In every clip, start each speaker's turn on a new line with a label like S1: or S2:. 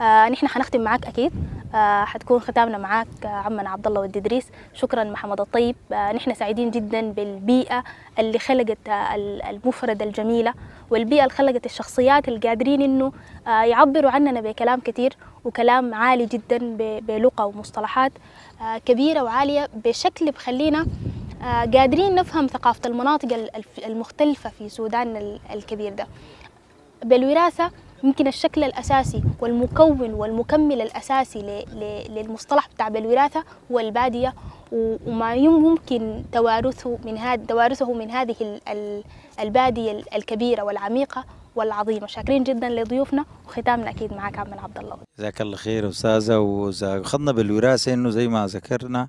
S1: آه، نحن حنختم معاك اكيد آه، حتكون ختامنا معاك آه، عمنا عبد الله ود ادريس شكرا محمد الطيب نحن سعيدين جدا بالبيئه اللي خلقت المفرده الجميله والبيئه اللي خلقت الشخصيات القادرين انه يعبروا عننا بكلام كثير وكلام عالي جدا بلغه ومصطلحات كبيره وعاليه بشكل بخلينا قادرين نفهم ثقافه المناطق المختلفه في سودان الكبير ده بالوراثه يمكن الشكل الأساسي والمكون والمكمل الأساسي للمصطلح بتاع الوراثة هو البادية وما يمكن توارثه من هذا توارثه من هذه البادية الكبيرة والعميقة والعظيمة شاكرين جدا لضيوفنا وختامنا أكيد معك عم عبد
S2: الله جزاك الله خير أستاذة وخضنا بالوراثة إنه زي ما ذكرنا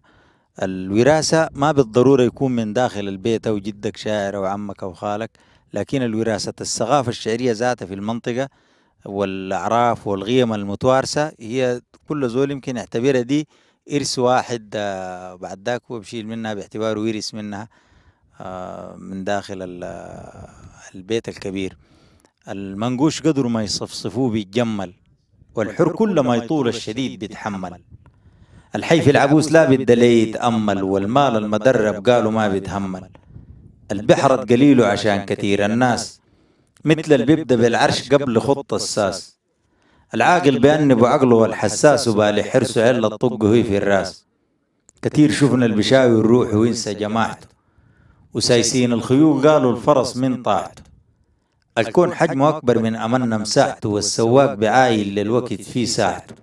S2: الوراثة ما بالضرورة يكون من داخل البيت أو جدك شاعر أو عمك أو خالك لكن الوراثة الثقافة الشعرية ذاتها في المنطقة والاعراف والقيم المتوارثه هي كل زول يمكن يعتبرها دي إرث واحد آه، بعد ذاك هو بشيل منها باعتباره يرث منها آه، من داخل آه، البيت الكبير المنقوش قدر ما يصفصفوه بيتجمل والحر كل ما يطول الشديد بيتحمل الحي في العبوس لا بده يتأمل والمال المدرب قالوا ما بيتهمل البحر قليله عشان كثير الناس مثل اللي بيبدأ بالعرش قبل خط الساس العاقل بأنب عقله والحساس وبالي حرصه إلا الطق هي في الراس كتير شفنا البشاوي الروح وينسى جماعته وسايسين الخيول قالوا الفرس من طاعته الكون حجمه أكبر من أمنا مساحته والسواق بعايل للوقت في ساعته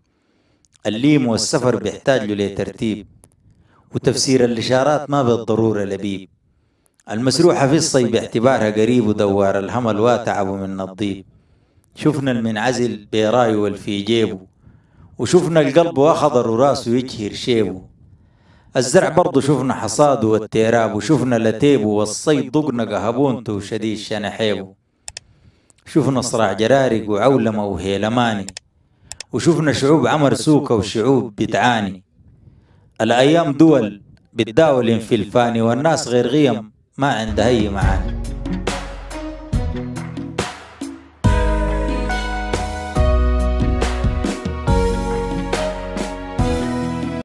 S2: الليم والسفر بيحتاجوا لترتيب وتفسير الإشارات ما بالضرورة لبيب المسروحة في الصيب اعتبارها قريب ودوار الهمل واتعب من الضيب شفنا المنعزل بيراي والفي جيبه وشفنا القلب وأخضر وراسه يجهر شيبه الزرع برضو شفنا حصاده والتيراب وشفنا لتيبه والصيد ضقنا قهبونته وشديد شنحيبه شفنا صراع جرارق وعولمة وهيلماني وشفنا شعوب عمر سوكة وشعوب بتعاني الأيام دول بتداول في الفاني والناس غير غيم ما عنده أي معاني